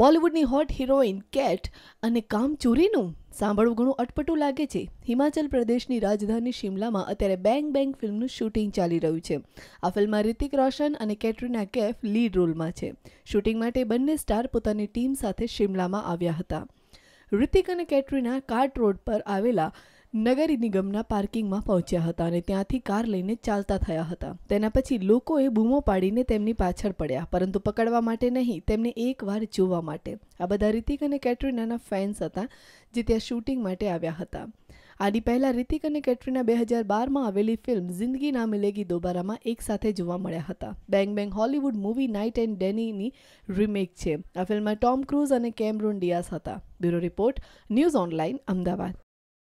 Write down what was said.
બોલિવૂડની hot heroine cat અને કામચોરીનું સાંભળવું ઘણું અટપટું લાગે છે હિમાચલ પ્રદેશની રાજધાની શિમલામાં અત્યારે બેંગ બેંગ ફિલ્મનું શૂટિંગ ચાલી રહ્યું છે આ ફિલ્મમાં રિતિક રોશન અને કેટરીના કેફ લીડ રોલમાં છે શૂટિંગ માટે બંને સ્ટાર પોતાની ટીમ સાથે શિમલામાં આવ્યા હતા રિતિક અને કેટરીના કાર્ટ રોડ પર આવેલા નગર નિગમના પાર્કિંગમાં પહોંચ્યા હતા અને ત્યાંથી કાર લઈને ચાલતા થયા હતા તેના પછી લોકોએ બૂમો પાડીને તેમની પાછળ પડ્યા પરંતુ પકડવા માટે નહીં તેમને એકવાર જોવા માટે આ બધા રિતિક અને કેટરીનાના ફેન્સ હતા જે ત્યાં શૂટિંગ માટે આવ્યા હતા આની પહેલાં રિતિક અને કેટરીના બે હજાર બારમાં આવેલી ફિલ્મ જિંદગી ના મિલેગી દોબારામાં એકસાથે જોવા મળ્યા હતા bang bang Hollywood movie Knight and ડેનીની રિમેક છે આ ફિલ્મમાં ટોમ ક્રૂઝ અને કેમરોન ડિયાસ હતા bureau report news online Ahmedabad